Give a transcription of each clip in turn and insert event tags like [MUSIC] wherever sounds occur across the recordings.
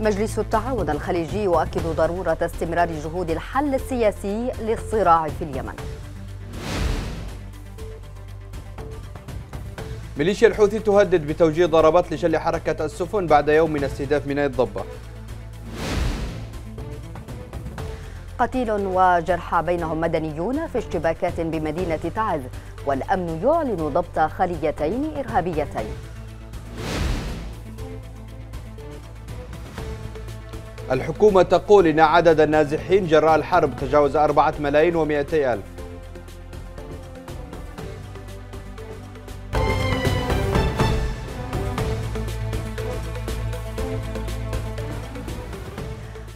مجلس التعاون الخليجي يؤكد ضرورة استمرار جهود الحل السياسي للصراع في اليمن ميليشيا الحوثي تهدد بتوجيه ضربات لشل حركة السفن بعد يوم من استهداف ميناء الضبة قتيل وجرحى بينهم مدنيون في اشتباكات بمدينة تعز والأمن يعلن ضبط خليتين إرهابيتين الحكومة تقول إن عدد النازحين جراء الحرب تجاوز أربعة ملايين ومئتي ألف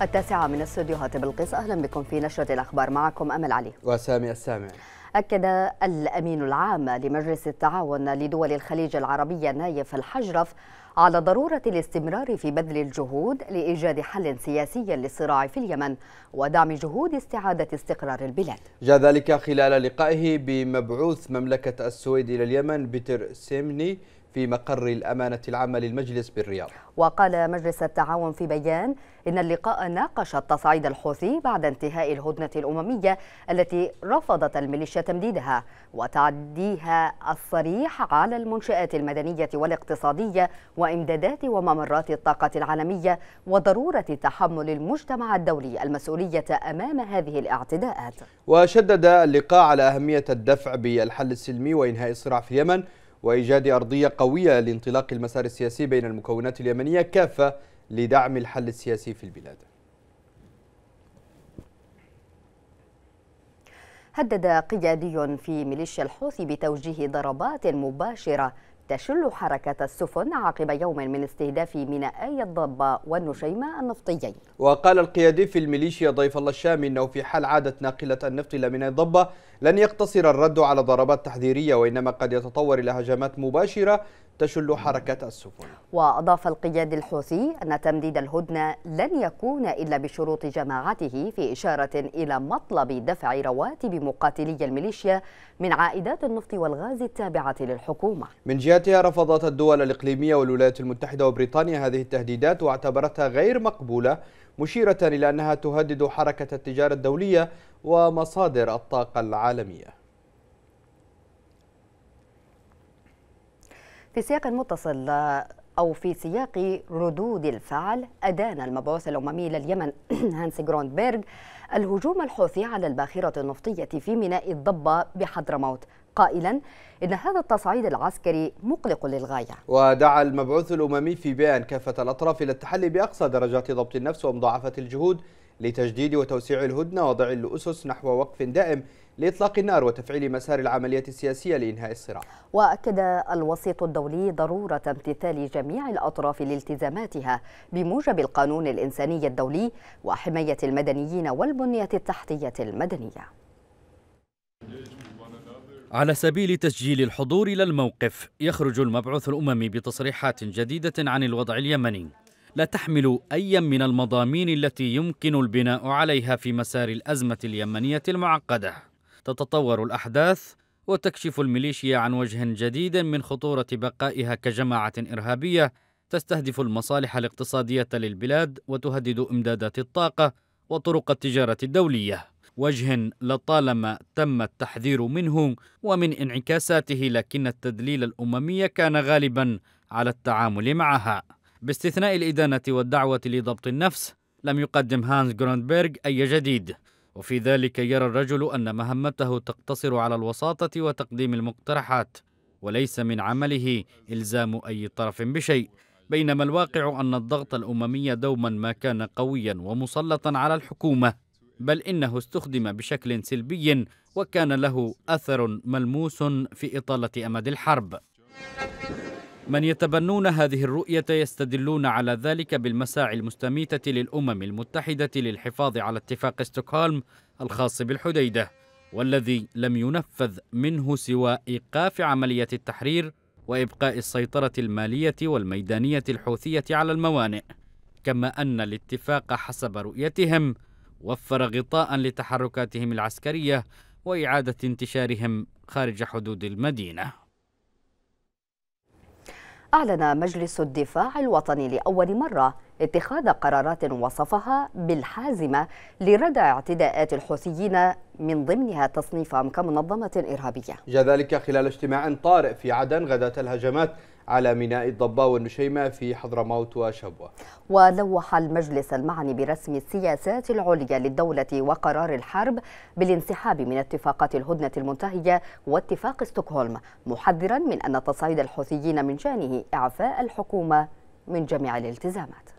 التاسعة من استديوهات بلقيس أهلا بكم في نشرة الأخبار معكم أمل علي وسامي السامع أكد الأمين العام لمجلس التعاون لدول الخليج العربية نايف الحجرف على ضرورة الاستمرار في بذل الجهود لإيجاد حل سياسي للصراع في اليمن ودعم جهود استعادة استقرار البلاد جاء ذلك خلال لقائه بمبعوث مملكة السويد إلى اليمن بيتر سيمني في مقر الأمانة العامة للمجلس بالرياض وقال مجلس التعاون في بيان إن اللقاء ناقش التصعيد الحوثي بعد انتهاء الهدنة الأممية التي رفضت الميليشيا تمديدها وتعديها الصريح على المنشآت المدنية والاقتصادية وإمدادات وممرات الطاقة العالمية وضرورة تحمل المجتمع الدولي المسؤولية أمام هذه الاعتداءات وشدد اللقاء على أهمية الدفع بالحل السلمي وإنهاء الصراع في اليمن وإيجاد أرضية قوية لانطلاق المسار السياسي بين المكونات اليمنية كافة لدعم الحل السياسي في البلاد هدد قيادي في ميليشيا الحوثي بتوجيه ضربات مباشرة تشل حركة السفن عقب يوم من استهداف مينائي الضبة والنشيمة النفطيين وقال القيادي في الميليشيا ضيف الله الشام إنه في حال عادت ناقلة النفط إلى ميناء الضبة لن يقتصر الرد على ضربات تحذيرية وإنما قد يتطور إلى هجمات مباشرة تشل حركة السفن وأضاف القياد الحوثي أن تمديد الهدنة لن يكون إلا بشروط جماعته في إشارة إلى مطلب دفع رواتب مقاتلي الميليشيا من عائدات النفط والغاز التابعة للحكومة من جهتها رفضت الدول الإقليمية والولايات المتحدة وبريطانيا هذه التهديدات واعتبرتها غير مقبولة مشيرة إلى أنها تهدد حركة التجارة الدولية ومصادر الطاقة العالمية في سياق متصل أو في سياق ردود الفعل أدان المبعوث الأممي لليمن [CLEARS THROAT] هانس جروندبيرغ الهجوم الحوثي على الباخرة النفطية في ميناء الضبة بحضرموت قائلا إن هذا التصعيد العسكري مقلق للغاية ودعا المبعوث الأممي في بيان كافة الأطراف إلى التحلي بأقصى درجات ضبط النفس ومضاعفة الجهود لتجديد وتوسيع الهدنة وضع الأسس نحو وقف دائم لإطلاق النار وتفعيل مسار العملية السياسية لإنهاء الصراع وأكد الوسيط الدولي ضرورة امتثال جميع الأطراف لالتزاماتها بموجب القانون الإنساني الدولي وحماية المدنيين والبنية التحتية المدنية على سبيل تسجيل الحضور إلى الموقف يخرج المبعوث الأممي بتصريحات جديدة عن الوضع اليمني لا تحمل أي من المضامين التي يمكن البناء عليها في مسار الأزمة اليمنية المعقدة تتطور الأحداث وتكشف الميليشيا عن وجه جديد من خطورة بقائها كجماعة إرهابية تستهدف المصالح الاقتصادية للبلاد وتهدد إمدادات الطاقة وطرق التجارة الدولية وجه لطالما تم التحذير منه ومن انعكاساته لكن التدليل الأممي كان غالبا على التعامل معها باستثناء الإدانة والدعوة لضبط النفس لم يقدم هانز جروندبرغ أي جديد وفي ذلك يرى الرجل أن مهمته تقتصر على الوساطة وتقديم المقترحات وليس من عمله إلزام أي طرف بشيء بينما الواقع أن الضغط الأممي دوما ما كان قويا ومسلطا على الحكومة بل إنه استخدم بشكل سلبي وكان له أثر ملموس في إطالة أمد الحرب من يتبنون هذه الرؤية يستدلون على ذلك بالمساعي المستميتة للأمم المتحدة للحفاظ على اتفاق ستوكهولم الخاص بالحديدة والذي لم ينفذ منه سوى إيقاف عملية التحرير وإبقاء السيطرة المالية والميدانية الحوثية على الموانئ كما أن الاتفاق حسب رؤيتهم وفر غطاء لتحركاتهم العسكرية وإعادة انتشارهم خارج حدود المدينة أعلن مجلس الدفاع الوطني لأول مرة اتخاذ قرارات وصفها بالحازمة لردع اعتداءات الحوثيين من ضمنها تصنيفهم كمنظمة إرهابية جاء ذلك خلال اجتماع طارئ في عدن غداة الهجمات على ميناء الضبة والنشيمة في حضرموت وشبوة ولوح المجلس المعني برسم السياسات العليا للدولة وقرار الحرب بالانسحاب من اتفاقات الهدنة المنتهية واتفاق ستوكهولم محذرا من أن تصعيد الحوثيين من شأنه إعفاء الحكومة من جميع الالتزامات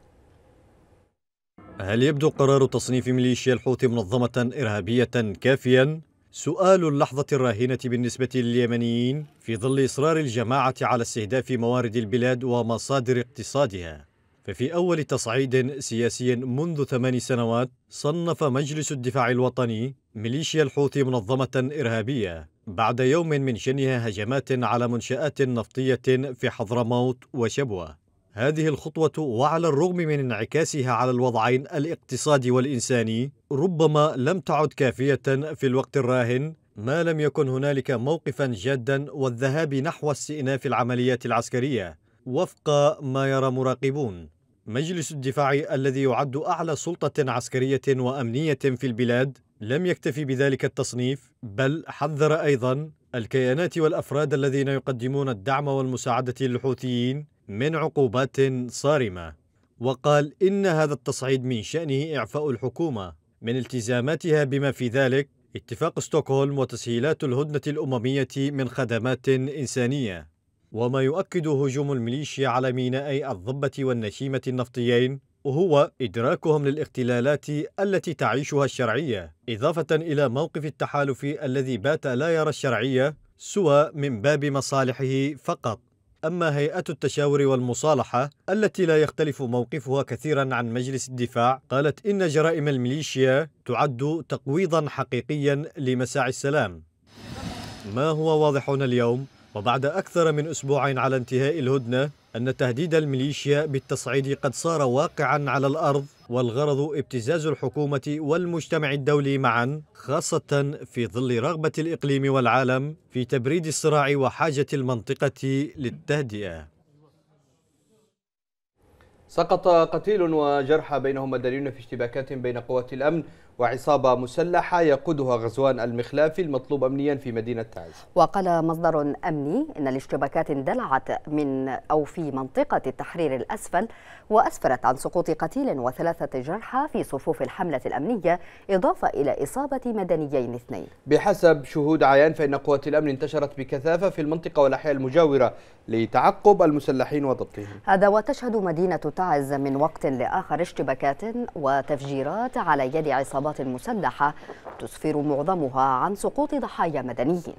هل يبدو قرار تصنيف ميليشيا الحوثي منظمة إرهابية كافيا؟ سؤال اللحظة الراهنة بالنسبة لليمنيين في ظل إصرار الجماعة على استهداف موارد البلاد ومصادر اقتصادها ففي أول تصعيد سياسي منذ ثمان سنوات صنف مجلس الدفاع الوطني ميليشيا الحوثي منظمة إرهابية بعد يوم من شنها هجمات على منشآت نفطية في حضرموت وشبوة هذه الخطوة وعلى الرغم من انعكاسها على الوضعين الاقتصادي والإنساني ربما لم تعد كافية في الوقت الراهن ما لم يكن هنالك موقفا جادا والذهاب نحو استئناف العمليات العسكرية وفق ما يرى مراقبون مجلس الدفاع الذي يعد أعلى سلطة عسكرية وأمنية في البلاد لم يكتفي بذلك التصنيف بل حذر أيضا الكيانات والأفراد الذين يقدمون الدعم والمساعدة للحوثيين من عقوبات صارمة وقال إن هذا التصعيد من شأنه إعفاء الحكومة من التزاماتها بما في ذلك اتفاق ستوكهولم وتسهيلات الهدنة الأممية من خدمات إنسانية وما يؤكد هجوم الميليشيا على مينائي الضبة والنشيمة النفطيين وهو إدراكهم للاختلالات التي تعيشها الشرعية إضافة إلى موقف التحالف الذي بات لا يرى الشرعية سوى من باب مصالحه فقط أما هيئة التشاور والمصالحة التي لا يختلف موقفها كثيرا عن مجلس الدفاع قالت إن جرائم الميليشيا تعد تقويضا حقيقيا لمساعي السلام ما هو واضح اليوم وبعد أكثر من أسبوع على انتهاء الهدنة أن تهديد الميليشيا بالتصعيد قد صار واقعا على الأرض والغرض ابتزاز الحكومة والمجتمع الدولي معا خاصة في ظل رغبة الإقليم والعالم في تبريد الصراع وحاجة المنطقة للتهدئة سقط قتيل وجرحى بينهم مدنيون في اشتباكات بين قوات الأمن وعصابة مسلحة يقودها غزوان المخلافي المطلوب أمنيا في مدينة تعز وقال مصدر أمني إن الاشتباكات اندلعت من أو في منطقة التحرير الأسفل وأسفرت عن سقوط قتيل وثلاثة جرحى في صفوف الحملة الأمنية إضافة إلى إصابة مدنيين اثنين بحسب شهود عيان فإن قوات الأمن انتشرت بكثافة في المنطقة والأحياء المجاورة لتعقب المسلحين وضبطهم هذا وتشهد مدينة تعز من وقت لآخر اشتباكات وتفجيرات على يد عصابات العصابات المسلحة تسفر معظمها عن سقوط ضحايا مدنيين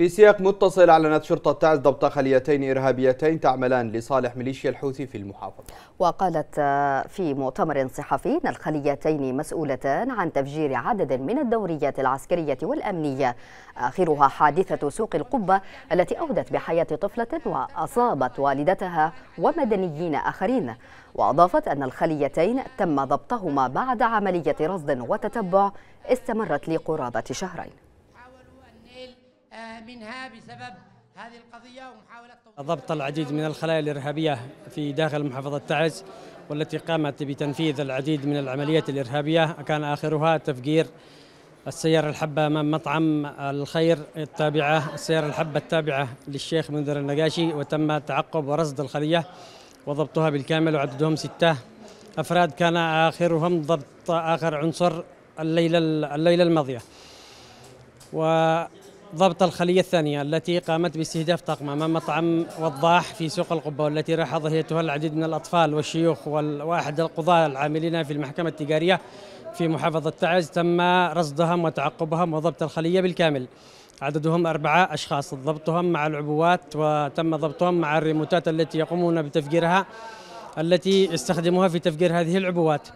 في سياق متصل أعلنت شرطة تعز ضبط خليتين إرهابيتين تعملان لصالح ميليشيا الحوثي في المحافظة وقالت آه، في مؤتمر صحفي أن الخليتين مسؤولتان عن تفجير عدد من الدوريات العسكرية والأمنية آخرها حادثة سوق القبة التي أودت بحياة طفلة وأصابت والدتها ومدنيين آخرين وأضافت أن الخليتين تم ضبطهما بعد عملية رصد وتتبع استمرت لقرابة شهرين آه، منها بسبب هذه القضية ومحاولة ضبط العديد من الخلايا الإرهابية في داخل محافظة تعز والتي قامت بتنفيذ العديد من العمليات الإرهابية كان آخرها تفجير السيارة الحبة أمام مطعم الخير التابعة السيارة الحبة التابعة للشيخ منذر النقاشي وتم تعقب ورصد الخلية وضبطها بالكامل وعددهم ستة أفراد كان آخرهم ضبط آخر عنصر الليلة الليلة الماضية و ضبط الخلية الثانية التي قامت باستهداف طاقم أمام مطعم وضاح في سوق القبة والتي راح ضحيتها العديد من الأطفال والشيوخ وأحد القضاة العاملين في المحكمة التجارية في محافظة تعز تم رصدهم وتعقبهم وضبط الخلية بالكامل عددهم أربعة أشخاص ضبطهم مع العبوات وتم ضبطهم مع الريموتات التي يقومون بتفجيرها التي يستخدموها في تفجير هذه العبوات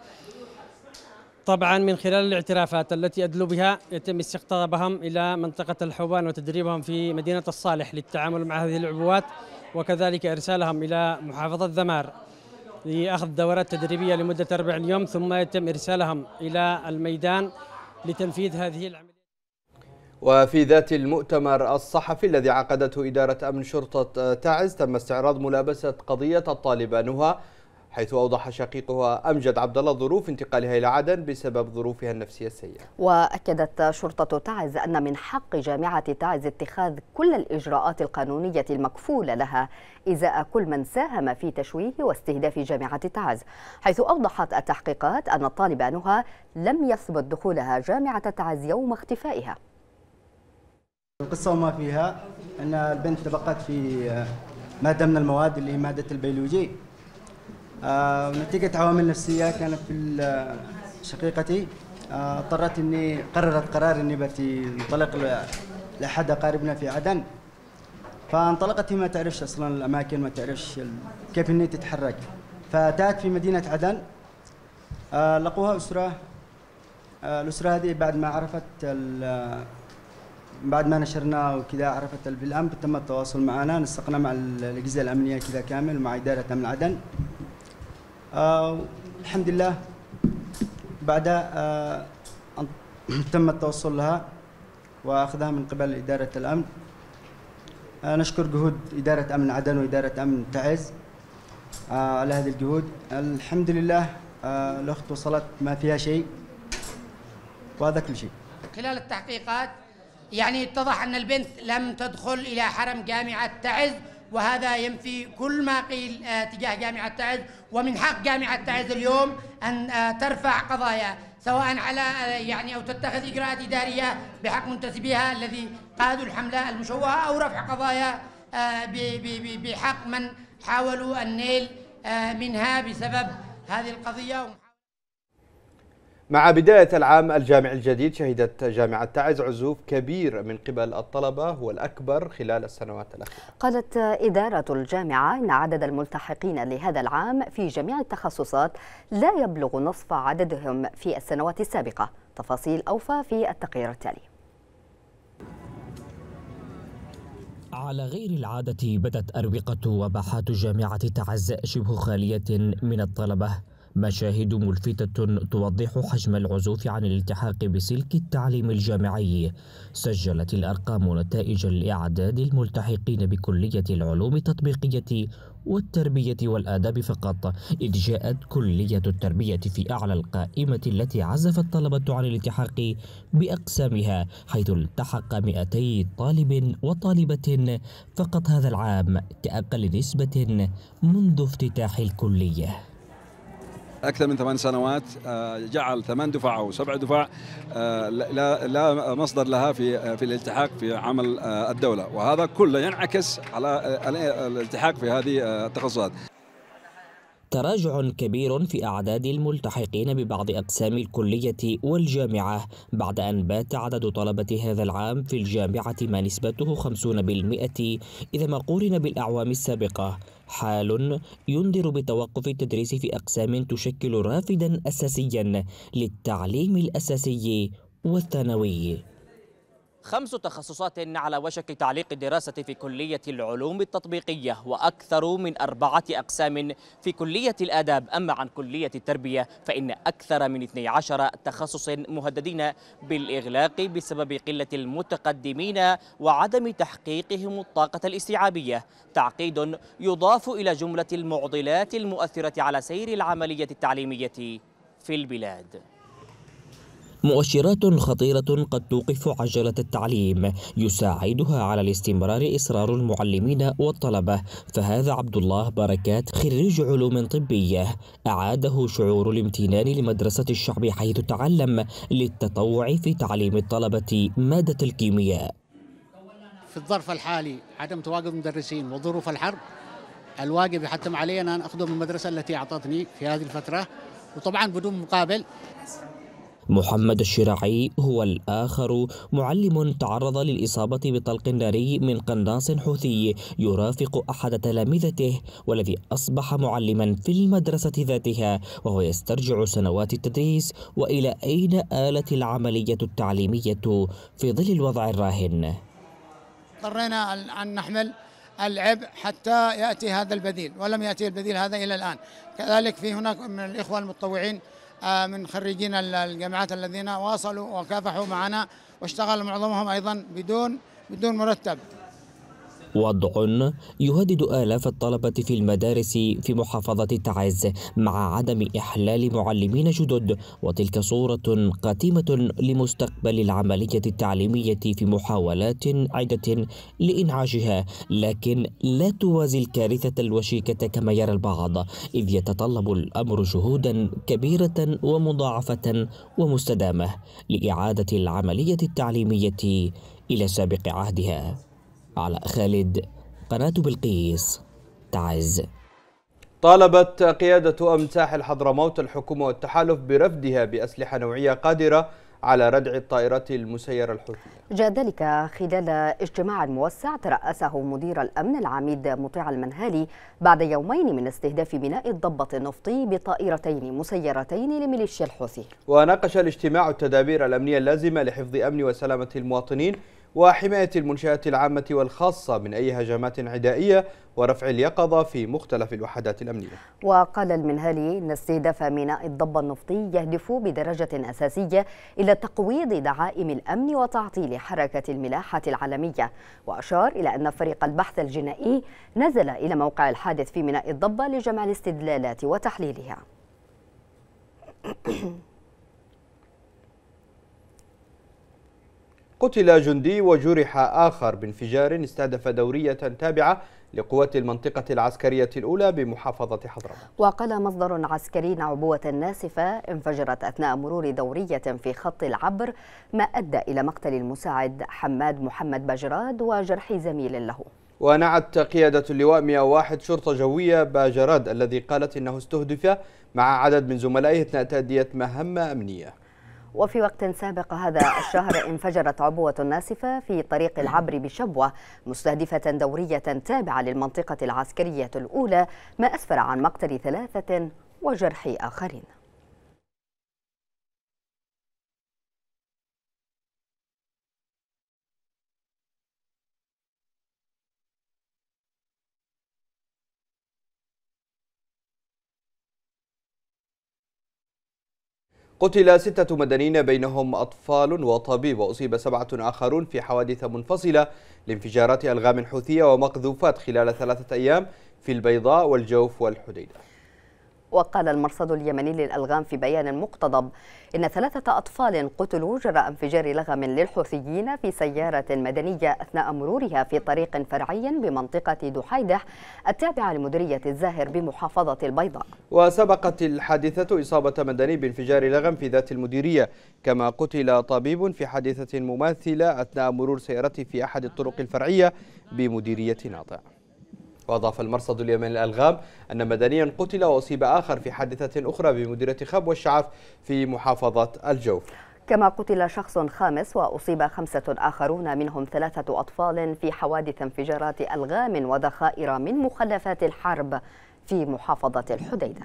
طبعا من خلال الاعترافات التي أدلوا بها يتم استقطابهم إلى منطقة الحوبان وتدريبهم في مدينة الصالح للتعامل مع هذه العبوات وكذلك إرسالهم إلى محافظة ذمار لأخذ دورات تدريبية لمدة أربع يوم ثم يتم إرسالهم إلى الميدان لتنفيذ هذه العملية وفي ذات المؤتمر الصحفي الذي عقدته إدارة أمن شرطة تعز تم استعراض ملابسة قضية الطالبان نهى حيث أوضح شقيقها أمجد عبد الله ظروف انتقالها إلى عدن بسبب ظروفها النفسية السيئة. وأكدت شرطة تعز أن من حق جامعة تعز اتخاذ كل الإجراءات القانونية المكفولة لها إزاء كل من ساهم في تشويه واستهداف جامعة تعز، حيث أوضحت التحقيقات أن الطالب نهى لم يثبت دخولها جامعة تعز يوم اختفائها. القصة وما فيها أن البنت تبقت في مادة من المواد اللي هي مادة البيولوجي آه، نتيجة عوامل نفسية كانت في آه، شقيقتي آه، اضطرت اني قررت قرار اني بتي انطلق لاحد اقاربنا في عدن فانطلقت هي ما تعرفش اصلا الاماكن ما تعرفش كيف اني تتحرك فاتات في مدينه عدن لقوها اسره الاسره هذه بعد ما عرفت بعد ما نشرنا وكذا عرفت بالامر تم التواصل معنا نسقنا مع الاجهزه الامنيه كذا كامل مع اداره امن عدن آه، الحمد لله بعد آه، ان تم التوصل لها واخذها من قبل اداره الامن آه، نشكر جهود اداره امن عدن واداره امن تعز على هذه الجهود الحمد لله الاخت وصلت ما فيها شيء وهذا كل شيء خلال التحقيقات يعني اتضح ان البنت لم تدخل الى حرم جامعه تعز وهذا ينفي كل ما قيل آه، تجاه جامعة تعز ومن حق جامعة تعز اليوم أن آه، ترفع قضايا سواء على آه، يعني أو تتخذ إجراءات إدارية بحق منتسبيها الذي قادوا الحملة المشوهة أو رفع قضايا بحق من حاولوا النيل منها بسبب هذه القضية مع بداية العام الجامعي الجديد شهدت جامعة تعز عزوف كبير من قبل الطلبة هو الأكبر خلال السنوات الأخيرة قالت إدارة الجامعة إن عدد الملتحقين لهذا العام في جميع التخصصات لا يبلغ نصف عددهم في السنوات السابقة تفاصيل أوفى في التقرير التالي على غير العادة بدت أروقة وباحات جامعة تعز شبه خالية من الطلبة مشاهد ملفتة توضح حجم العزوف عن الالتحاق بسلك التعليم الجامعي سجلت الأرقام نتائج الإعداد الملتحقين بكلية العلوم التطبيقية والتربية والآداب فقط إذ جاءت كلية التربية في أعلى القائمة التي عزف الطلبة عن الالتحاق بأقسامها حيث التحق 200 طالب وطالبة فقط هذا العام كأقل نسبة منذ افتتاح الكلية اكثر من ثمان سنوات آه، جعل ثمان دفع او سبع دفع آه، لا لا مصدر لها في آه، في الالتحاق في عمل الدوله وهذا كله ينعكس على الالتحاق في هذه التخصصات تراجع كبير في أعداد الملتحقين ببعض أقسام الكلية والجامعة بعد أن بات عدد طلبة هذا العام في الجامعة ما نسبته 50% إذا ما قورن بالأعوام السابقة حال ينذر بتوقف التدريس في أقسام تشكل رافدا أساسيا للتعليم الأساسي والثانوي خمس تخصصات على وشك تعليق الدراسة في كلية العلوم التطبيقية وأكثر من أربعة أقسام في كلية الآداب أما عن كلية التربية فإن أكثر من 12 تخصص مهددين بالإغلاق بسبب قلة المتقدمين وعدم تحقيقهم الطاقة الاستيعابية تعقيد يضاف إلى جملة المعضلات المؤثرة على سير العملية التعليمية في البلاد مؤشرات خطيرة قد توقف عجلة التعليم يساعدها على الاستمرار إصرار المعلمين والطلبة فهذا عبد الله بركات خريج علوم طبية أعاده شعور الامتنان لمدرسة الشعب حيث تعلم للتطوع في تعليم الطلبة مادة الكيمياء في الظرف الحالي عدم تواجد مدرسين وظروف الحرب الواجب يحتم علي أن أخذهم المدرسة التي أعطتني في هذه الفترة وطبعا بدون مقابل محمد الشراعي هو الآخر معلم تعرض للإصابة بطلق ناري من قناص حوثي يرافق أحد تلامذته والذي أصبح معلما في المدرسة ذاتها وهو يسترجع سنوات التدريس وإلى أين آلت العملية التعليمية في ظل الوضع الراهن اضطرينا أن نحمل العبء حتى يأتي هذا البديل ولم يأتي البديل هذا إلى الآن كذلك في هناك من الإخوة المتطوعين آه، من خريجين الجامعات الذين واصلوا وكافحوا معنا واشتغل معظمهم ايضا بدون بدون مرتب وضع يهدد آلاف الطلبة في المدارس في محافظة تعز مع عدم إحلال معلمين جدد وتلك صورة قاتمة لمستقبل العملية التعليمية في محاولات عدة لإنعاشها لكن لا توازي الكارثة الوشيكة كما يرى البعض إذ يتطلب الأمر جهودا كبيرة ومضاعفة ومستدامة لإعادة العملية التعليمية إلى سابق عهدها على خالد قناة بلقيس تعز طالبت قيادة أمتاح الحضرموت الحكومة والتحالف برفدها بأسلحة نوعية قادرة على ردع الطائرات المسيرة الحوثية جاء ذلك خلال اجتماع موسع ترأسه مدير الأمن العميد مطيع المنهالي بعد يومين من استهداف بناء الضبة النفطي بطائرتين مسيرتين لميليشيا الحوثي وناقش الاجتماع التدابير الأمنية اللازمة لحفظ أمن وسلامة المواطنين وحماية المنشآت العامة والخاصة من أي هجمات عدائية ورفع اليقظة في مختلف الوحدات الأمنية وقال المنهالي أن استهداف ميناء الضبة النفطي يهدف بدرجة أساسية إلى تقويض دعائم الأمن وتعطيل حركة الملاحة العالمية وأشار إلى أن فريق البحث الجنائي نزل إلى موقع الحادث في ميناء الضبة لجمع الاستدلالات وتحليلها [COUGHS] قتل جندي وجرح آخر بانفجار استهدف دورية تابعة لقوات المنطقة العسكرية الأولى بمحافظة حضرموت وقال مصدر عسكري عبوة ناسفة انفجرت أثناء مرور دورية في خط العبر ما أدى إلى مقتل المساعد حماد محمد بجراد وجرح زميل له ونعت قيادة اللواء 101 شرطة جوية باجراد الذي قالت إنه استهدف مع عدد من زملائه أثناء تأدية مهمة أمنية وفي وقت سابق هذا الشهر انفجرت عبوة ناسفة في طريق العبر بشبوة مستهدفة دورية تابعة للمنطقة العسكرية الأولى ما أسفر عن مقتل ثلاثة وجرح آخرين قتل ستة مدنيين بينهم أطفال وطبيب وأصيب سبعة آخرون في حوادث منفصلة لانفجارات ألغام حوثية ومقذوفات خلال ثلاثة أيام في البيضاء والجوف والحديدة وقال المرصد اليمني للألغام في بيان مقتضب إن ثلاثة أطفال قتلوا جراء انفجار لغم للحوثيين في سيارة مدنية أثناء مرورها في طريق فرعي بمنطقة دحيدة التابعة لمديرية الزاهر بمحافظة البيضاء وسبقت الحادثة إصابة مدني بانفجار لغم في ذات المديرية كما قتل طبيب في حادثة مماثلة أثناء مرور سيارته في أحد الطرق الفرعية بمديرية ناطع وأضاف المرصد اليمني الألغام أن مدنيا قتل وأصيب آخر في حادثة أخرى بمديرة خب والشعف في محافظة الجوف كما قتل شخص خامس وأصيب خمسة آخرون منهم ثلاثة أطفال في حوادث انفجارات ألغام وذخائر من مخلفات الحرب في محافظة الحديدة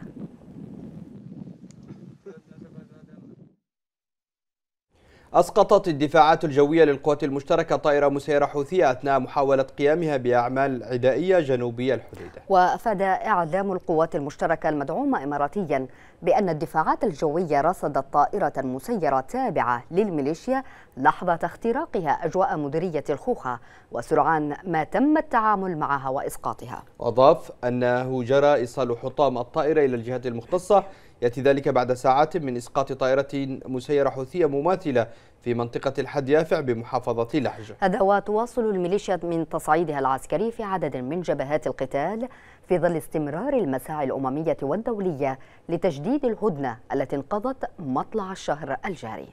أسقطت الدفاعات الجوية للقوات المشتركة طائرة مسيرة حوثية أثناء محاولة قيامها بأعمال عدائية جنوبية الحديدة وأفاد إعلام القوات المشتركة المدعومة إماراتيا بأن الدفاعات الجوية رصدت طائرة مسيرة تابعة للميليشيا لحظة اختراقها أجواء مديرية الخوخة وسرعان ما تم التعامل معها وإسقاطها أضاف أنه جرى إيصال حطام الطائرة إلى الجهات المختصة يأتي ذلك بعد ساعات من إسقاط طائرة مسيرة حوثية مماثلة في منطقة الحد يافع بمحافظة لحج هذا وتواصل الميليشيا من تصعيدها العسكري في عدد من جبهات القتال في ظل استمرار المساعي الأممية والدولية لتجديد الهدنة التي انقضت مطلع الشهر الجاري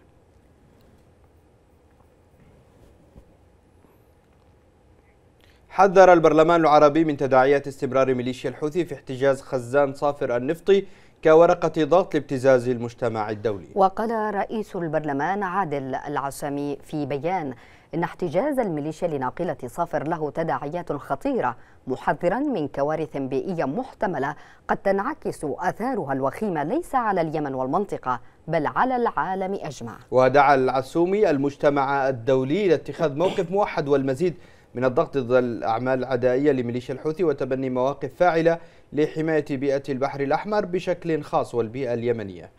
حذر البرلمان العربي من تداعيات استمرار ميليشيا الحوثي في احتجاز خزان صافر النفطي كورقة ضغط لابتزاز المجتمع الدولي وقال رئيس البرلمان عادل العسامي في بيان إن احتجاز الميليشيا لناقلة صافر له تداعيات خطيرة محذرا من كوارث بيئية محتملة قد تنعكس آثارها الوخيمة ليس على اليمن والمنطقة بل على العالم أجمع ودعا العسومي المجتمع الدولي لاتخاذ موقف موحد والمزيد من الضغط ضد الأعمال العدائية لميليشيا الحوثي وتبني مواقف فاعلة لحماية بيئة البحر الأحمر بشكل خاص والبيئة اليمنية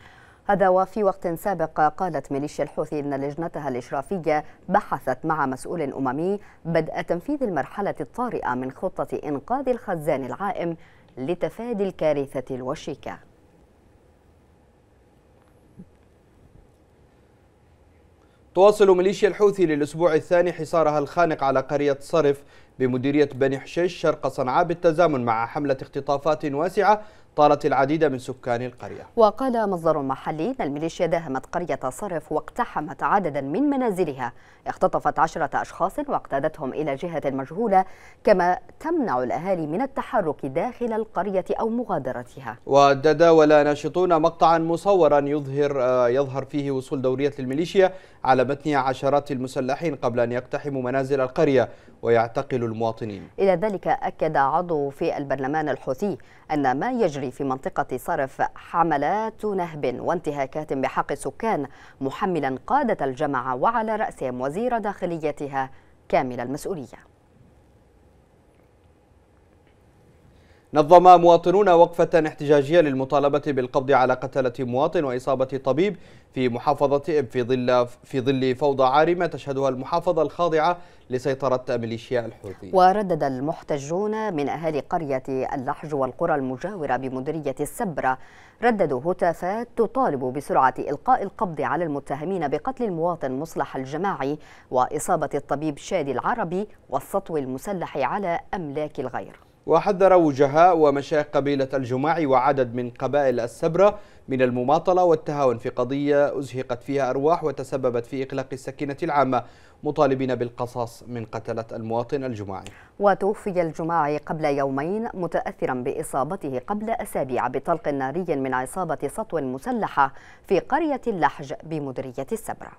هذا وفي وقت سابق قالت ميليشيا الحوثي إن لجنتها الإشرافية بحثت مع مسؤول أممي بدء تنفيذ المرحلة الطارئة من خطة إنقاذ الخزان العائم لتفادي الكارثة الوشيكة تواصل ميليشيا الحوثي للأسبوع الثاني حصارها الخانق على قرية صرف بمديرية بني حشيش شرق صنعاء بالتزامن مع حملة اختطافات واسعة طالت العديد من سكان القرية وقال مصدر محلي أن الميليشيا داهمت قرية صرف واقتحمت عددا من منازلها اختطفت عشرة أشخاص واقتادتهم إلى جهة مجهولة كما تمنع الأهالي من التحرك داخل القرية أو مغادرتها وتداول ناشطون مقطعا مصورا يظهر آه، يظهر فيه وصول دورية الميليشيا على متن عشرات المسلحين قبل أن يقتحموا منازل القرية ويعتقل المواطنين إلى ذلك أكد عضو في البرلمان الحوثي أن ما يجري في منطقة صرف حملات نهب وانتهاكات بحق السكان محملا قادة الجماعة وعلى رأسهم وزير داخليتها كامل المسؤولية نظم مواطنون وقفة احتجاجية للمطالبة بالقبض على قتلة مواطن وإصابة طبيب في محافظة إب في ظل في ظل فوضى عارمة تشهدها المحافظة الخاضعة لسيطرة ميليشيا الحوثي. وردد المحتجون من أهالي قرية اللحج والقرى المجاورة بمديرية السبرة رددوا هتافات تطالب بسرعة إلقاء القبض على المتهمين بقتل المواطن مصلح الجماعي وإصابة الطبيب شادي العربي والسطو المسلح على أملاك الغير. وحذر وجهاء ومشايخ قبيلة الجماعي وعدد من قبائل السبرة من المماطلة والتهاون في قضية أزهقت فيها أرواح وتسببت في إقلاق السكينة العامة مطالبين بالقصاص من قتلة المواطن الجماعي وتوفي الجماعي قبل يومين متأثرا بإصابته قبل أسابيع بطلق ناري من عصابة سطو مسلحة في قرية اللحج بمدرية السبرة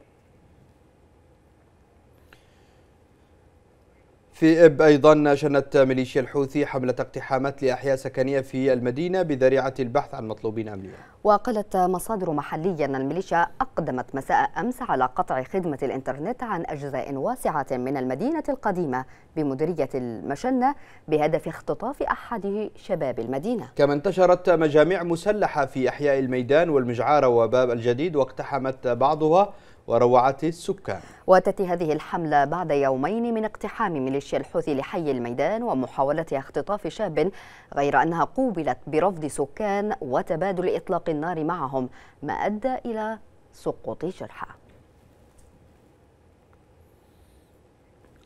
في إب أيضا شنت ميليشيا الحوثي حملة اقتحامات لأحياء سكنية في المدينة بذريعة البحث عن مطلوبين أمنيا وقالت مصادر محلية أن الميليشيا أقدمت مساء أمس على قطع خدمة الإنترنت عن أجزاء واسعة من المدينة القديمة بمديرية المشنة بهدف اختطاف أحد شباب المدينة كما انتشرت مجاميع مسلحة في أحياء الميدان والمجعارة وباب الجديد واقتحمت بعضها وروعة السكان وتأتي هذه الحملة بعد يومين من اقتحام ميليشيا الحوثي لحي الميدان ومحاولتها اختطاف شاب غير أنها قوبلت برفض سكان وتبادل إطلاق النار معهم ما أدى إلى سقوط جرحى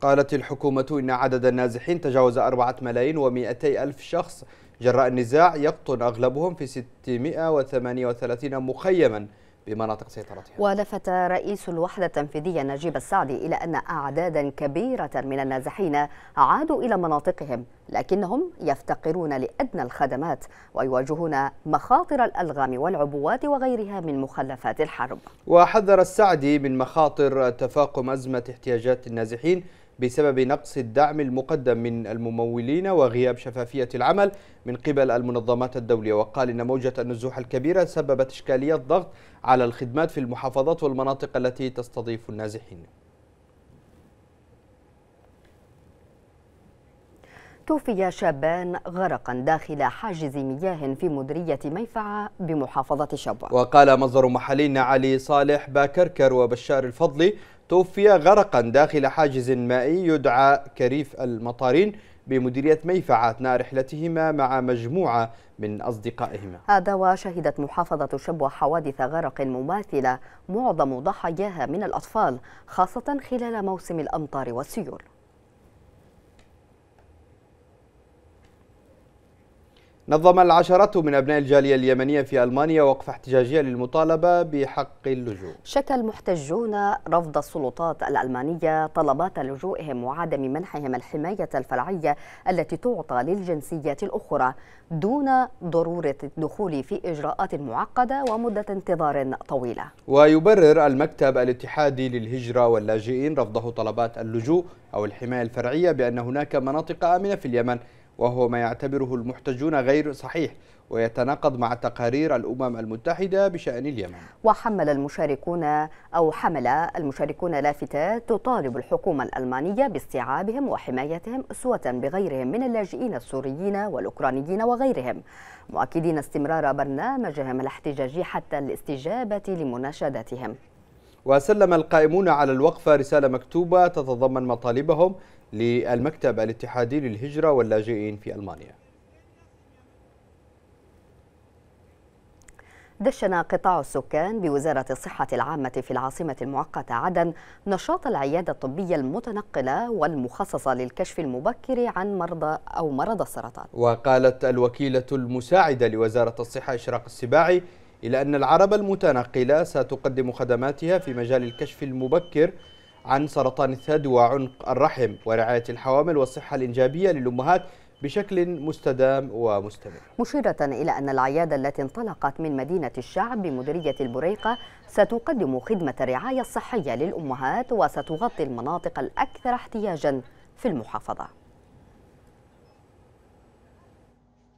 قالت الحكومة إن عدد النازحين تجاوز 4 ملايين و ألف شخص جراء النزاع يقطن أغلبهم في 638 مخيماً بمناطق سيطرتها ولفت رئيس الوحدة التنفيذية نجيب السعدي إلى أن أعدادا كبيرة من النازحين عادوا إلى مناطقهم لكنهم يفتقرون لأدنى الخدمات ويواجهون مخاطر الألغام والعبوات وغيرها من مخلفات الحرب وحذر السعدي من مخاطر تفاقم أزمة احتياجات النازحين بسبب نقص الدعم المقدم من الممولين وغياب شفافية العمل من قبل المنظمات الدولية وقال إن موجة النزوح الكبيرة سببت إشكالية ضغط على الخدمات في المحافظات والمناطق التي تستضيف النازحين توفي شابان غرقا داخل حاجز مياه في مديرية ميفعة بمحافظة شبوة وقال مصدر محلين علي صالح باكركر وبشار الفضلي توفي غرقا داخل حاجز مائي يدعى كريف المطارين بمديرية ميفع أثناء رحلتهما مع مجموعة من أصدقائهما هذا وشهدت محافظة شبوة حوادث غرق مماثلة معظم ضحاياها من الأطفال خاصة خلال موسم الأمطار والسيول نظم العشرات من أبناء الجالية اليمنية في ألمانيا وقف احتجاجية للمطالبة بحق اللجوء شكى المحتجون رفض السلطات الألمانية طلبات لجوئهم وعدم منحهم الحماية الفرعية التي تعطى للجنسيات الأخرى دون ضرورة الدخول في إجراءات معقدة ومدة انتظار طويلة ويبرر المكتب الاتحادي للهجرة واللاجئين رفضه طلبات اللجوء أو الحماية الفرعية بأن هناك مناطق آمنة في اليمن وهو ما يعتبره المحتجون غير صحيح ويتناقض مع تقارير الأمم المتحدة بشأن اليمن وحمل المشاركون أو حمل المشاركون لافتات تطالب الحكومة الألمانية باستيعابهم وحمايتهم أسوة بغيرهم من اللاجئين السوريين والأوكرانيين وغيرهم مؤكدين استمرار برنامجهم الاحتجاجي حتى الاستجابة لمناشداتهم وسلم القائمون على الوقفة رسالة مكتوبة تتضمن مطالبهم للمكتب الاتحادي للهجرة واللاجئين في ألمانيا دشن قطاع السكان بوزارة الصحة العامة في العاصمة المؤقتة عدن نشاط العيادة الطبية المتنقلة والمخصصة للكشف المبكر عن مرضى أو مرض السرطان وقالت الوكيلة المساعدة لوزارة الصحة إشراق السباعي إلى أن العرب المتنقلة ستقدم خدماتها في مجال الكشف المبكر عن سرطان الثدي وعنق الرحم ورعاية الحوامل والصحة الإنجابية للأمهات بشكل مستدام ومستمر مشيرة إلى أن العيادة التي انطلقت من مدينة الشعب بمديرية البريقة ستقدم خدمة الرعاية الصحية للأمهات وستغطي المناطق الأكثر احتياجا في المحافظة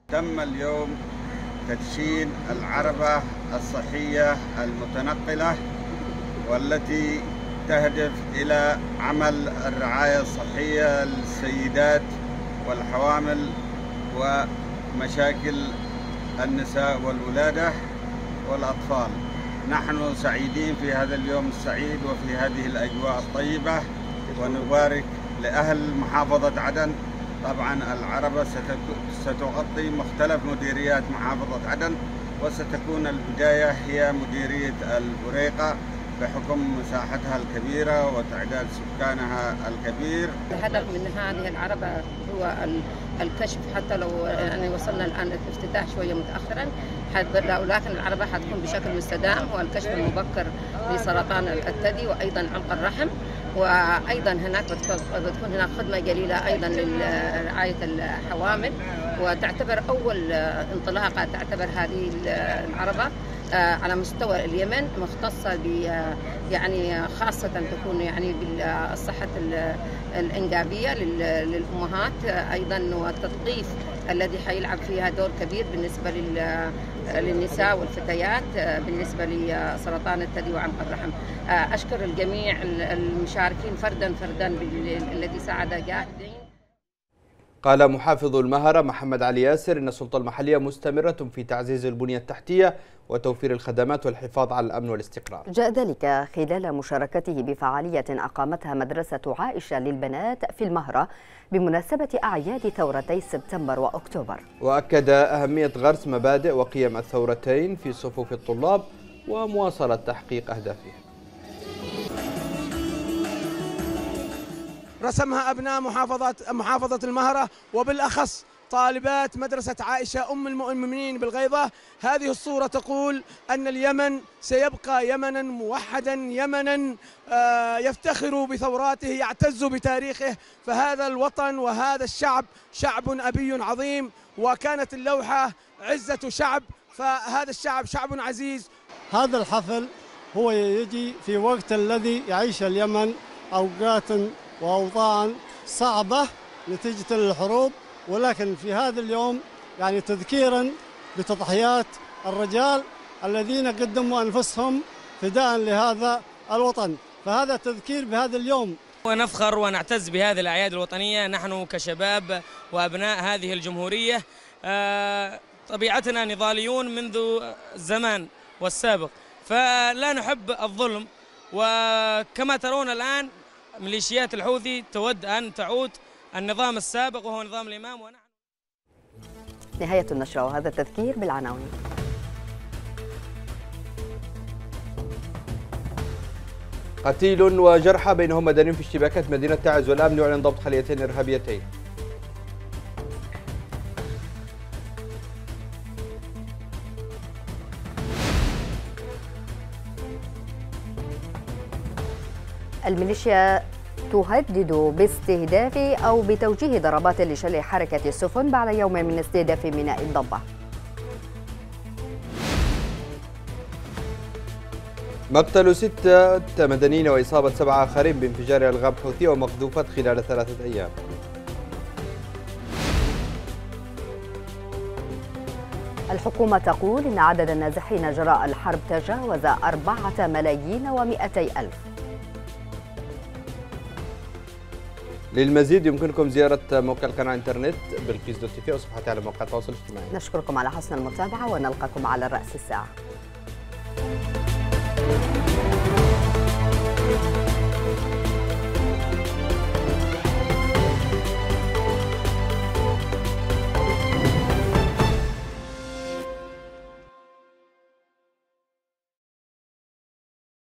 تم اليوم تدشين العربة الصحية المتنقلة والتي تهدف إلى عمل الرعاية الصحية للسيدات والحوامل ومشاكل النساء والولادة والأطفال نحن سعيدين في هذا اليوم السعيد وفي هذه الأجواء الطيبة ونبارك لأهل محافظة عدن طبعا العربة ستغطي مختلف مديريات محافظة عدن وستكون البداية هي مديرية البريقة بحكم مساحتها الكبيرة وتعداد سكانها الكبير الهدف من هذه العربة هو الكشف حتى لو يعني وصلنا الآن الافتتاح شوية متأخرا لكن العربة حتكون بشكل مستدام والكشف المبكر لسرطان الثدي وأيضا عمق الرحم وايضا هناك بتكون هناك خدمه جليله ايضا لرعايه الحوامل وتعتبر اول انطلاقه تعتبر هذه العربه آه، على مستوى اليمن مختصة ب آه، يعني خاصة تكون يعني بالصحة الإنجابية للأمهات آه، أيضا والتثقيف الذي حيلعب فيها دور كبير بالنسبة للنساء والفتيات بالنسبة لسرطان الثدي وعنق الرحم أشكر الجميع المشاركين فردا فردا الذي ساعد جاهدين قال محافظ المهرة محمد علي ياسر إن السلطة المحلية مستمرة في تعزيز البنية التحتية وتوفير الخدمات والحفاظ على الأمن والاستقرار جاء ذلك خلال مشاركته بفعالية أقامتها مدرسة عائشة للبنات في المهرة بمناسبة أعياد ثورتي سبتمبر وأكتوبر وأكد أهمية غرس مبادئ وقيم الثورتين في صفوف الطلاب ومواصلة تحقيق أهدافهم رسمها أبناء محافظة محافظة المهرة وبالأخص طالبات مدرسة عائشة أم المؤمنين بالغيضة هذه الصورة تقول أن اليمن سيبقى يمنا موحدا يمنا آه، يفتخر بثوراته يعتز بتاريخه فهذا الوطن وهذا الشعب شعب أبي عظيم وكانت اللوحة عزة شعب فهذا الشعب شعب عزيز هذا الحفل هو يجي في وقت الذي يعيش اليمن أوقات وأوطان صعبة نتيجة الحروب ولكن في هذا اليوم يعني تذكيرا بتضحيات الرجال الذين قدموا أنفسهم فداء لهذا الوطن فهذا تذكير بهذا اليوم ونفخر ونعتز بهذه الأعياد الوطنية نحن كشباب وأبناء هذه الجمهورية آه، طبيعتنا نضاليون منذ الزمان والسابق فلا نحب الظلم وكما ترون الآن ميليشيات الحوثي تود أن تعود النظام السابق وهو نظام الإمام ونحن نهاية النشرة وهذا التذكير بالعناوين قتيل وجرحى بينهم مدنيون في اشتباكات مدينة تعز والأمن يعلن ضبط خليتين إرهابيتين الميليشيا تهدد باستهداف أو بتوجيه ضربات لشل حركة السفن بعد يوم من استهداف ميناء الضبة مقتل ستة مدنيين وإصابة سبعة آخرين بانفجار ألغام حوثية ومقذوفات خلال ثلاثة أيام الحكومة تقول إن عدد النازحين جراء الحرب تجاوز أربعة ملايين ومئتي ألف للمزيد يمكنكم زيارة موقع القناة انترنت بلقيس دوت في وصفحتي على مواقع التواصل الاجتماعي نشكركم على حسن المتابعة ونلقاكم على رأس الساعة Thank you.